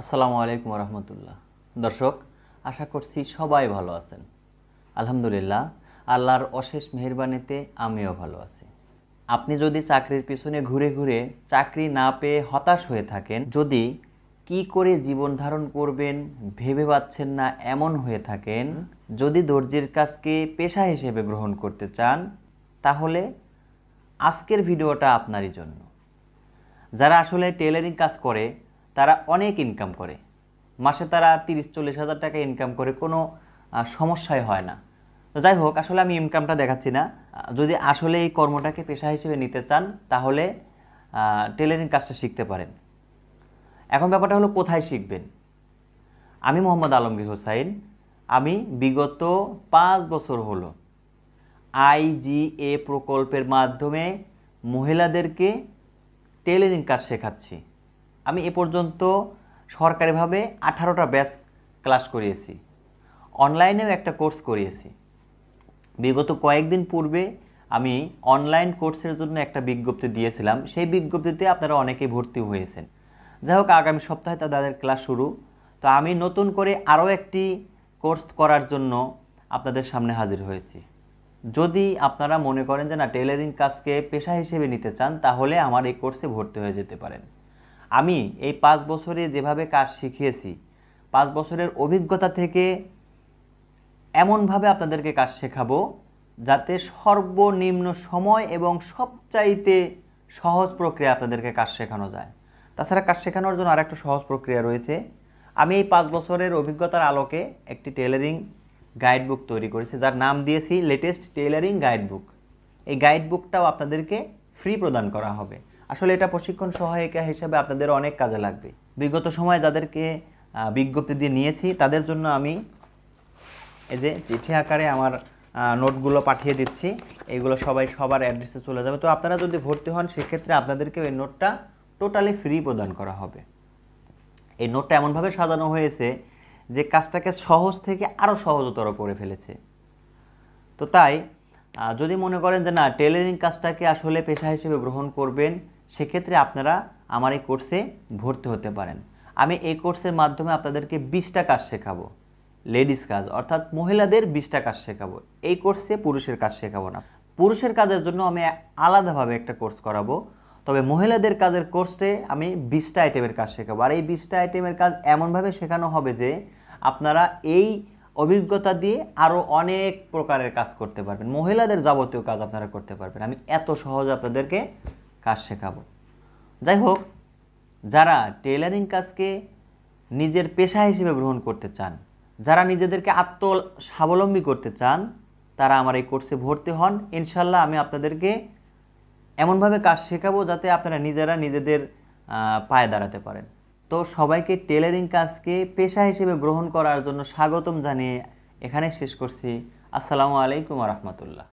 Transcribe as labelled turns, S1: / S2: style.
S1: আসসালামু আলাইকুম রহমতুল্লাহ দর্শক আশা করছি সবাই ভালো আছেন আলহামদুলিল্লাহ আল্লাহর অশেষ মেহরবানিতে আমিও ভালো আছি আপনি যদি চাকরির পিছনে ঘুরে ঘুরে চাকরি না পেয়ে হতাশ হয়ে থাকেন যদি কি করে জীবন ধারণ করবেন ভেবে পাচ্ছেন না এমন হয়ে থাকেন যদি দর্জির কাজকে পেশা হিসেবে গ্রহণ করতে চান তাহলে আজকের ভিডিওটা আপনারই জন্য যারা আসলে টেলারিং কাজ করে তারা অনেক ইনকাম করে মাসে তারা তিরিশ চল্লিশ হাজার টাকা ইনকাম করে কোনো সমস্যাই হয় না তো যাই হোক আসলে আমি ইনকামটা দেখাচ্ছি না যদি আসলে এই কর্মটাকে পেশা হিসেবে নিতে চান তাহলে টেলারিং কাজটা শিখতে পারেন এখন ব্যাপারটা হলো কোথায় শিখবেন আমি মোহাম্মদ আলমগীর হোসাইন আমি বিগত পাঁচ বছর হলো আইজিএ প্রকল্পের মাধ্যমে মহিলাদেরকে টেলারিং কাজ শেখাচ্ছি আমি এ পর্যন্ত সরকারিভাবে আঠারোটা ব্যাচ ক্লাস করিয়েছি অনলাইনেও একটা কোর্স করিয়েছি বিগত কয়েকদিন পূর্বে আমি অনলাইন কোর্সের জন্য একটা বিজ্ঞপ্তি দিয়েছিলাম সেই বিজ্ঞপ্তিতে আপনারা অনেকেই ভর্তি হয়েছেন যাই হোক আগামী সপ্তাহে তাদের ক্লাস শুরু তো আমি নতুন করে আরও একটি কোর্স করার জন্য আপনাদের সামনে হাজির হয়েছি যদি আপনারা মনে করেন যে না টেলারিং কাজকে পেশা হিসেবে নিতে চান তাহলে আমার এই কোর্সে ভর্তি হয়ে যেতে পারেন আমি এই পাঁচ বছরে যেভাবে কাজ শিখিয়েছি পাঁচ বছরের অভিজ্ঞতা থেকে এমনভাবে আপনাদেরকে কাজ শেখাবো যাতে সর্বনিম্ন সময় এবং সবচাইতে সহজ প্রক্রিয়া আপনাদেরকে কাজ শেখানো যায় তাছাড়া কাজ শেখানোর জন্য আরেকটু সহজ প্রক্রিয়া রয়েছে আমি এই পাঁচ বছরের অভিজ্ঞতার আলোকে একটি টেলারিং গাইড বুক তৈরি করেছি যার নাম দিয়েছি লেটেস্ট টেলারিং গাইড বুক এই গাইড বুকটাও আপনাদেরকে ফ্রি প্রদান করা হবে আসলে এটা প্রশিক্ষণ সহায়িকা হিসেবে আপনাদের অনেক কাজে লাগবে বিগত সময়ে যাদেরকে বিজ্ঞপ্তি দিয়ে নিয়েছি তাদের জন্য আমি এই যে চিঠি আকারে আমার নোটগুলো পাঠিয়ে দিচ্ছি এগুলো সবাই সবার অ্যাড্রেসে চলে যাবে তো আপনারা যদি ভর্তি হন সেক্ষেত্রে আপনাদেরকে এই নোটটা টোটালি ফ্রি প্রদান করা হবে এই নোটটা এমনভাবে সাজানো হয়েছে যে কাজটাকে সহজ থেকে আরও সহজতর করে ফেলেছে তো তাই যদি মনে করেন যে না টেলারিং কাজটাকে আসলে পেশা হিসেবে গ্রহণ করবেন সেক্ষেত্রে আপনারা আমার এই কোর্সে ভর্তি হতে পারেন আমি এই কোর্সের মাধ্যমে আপনাদেরকে বিশটা কাজ শেখাবো লেডিস কাজ অর্থাৎ মহিলাদের বিশটা কাজ শেখাবো এই কোর্সে পুরুষের কাজ শেখাবো না পুরুষের কাজের জন্য আমি আলাদাভাবে একটা কোর্স করাবো তবে মহিলাদের কাজের কোর্সে আমি বিশটা আইটেমের কাজ শেখাবো আর এই বিশটা আইটেমের কাজ এমনভাবে শেখানো হবে যে আপনারা এই অভিজ্ঞতা দিয়ে আরও অনেক প্রকারের কাজ করতে পারবেন মহিলাদের যাবতীয় কাজ আপনারা করতে পারবেন আমি এত সহজ আপনাদেরকে কাজ শেখাবো যাই হোক যারা টেলারিং কাজকে নিজের পেশা হিসেবে গ্রহণ করতে চান যারা নিজেদেরকে আত্ম স্বাবলম্বী করতে চান তারা আমার এই কোর্সে ভর্তি হন ইনশাল্লাহ আমি আপনাদেরকে এমনভাবে কাজ শেখাবো যাতে আপনারা নিজেরা নিজেদের পায়ে দাঁড়াতে পারেন তো সবাইকে টেলারিং কাজকে পেশা হিসেবে গ্রহণ করার জন্য স্বাগতম জানিয়ে এখানে শেষ করছি আসসালামু আলাইকুম রহমতুল্লাহ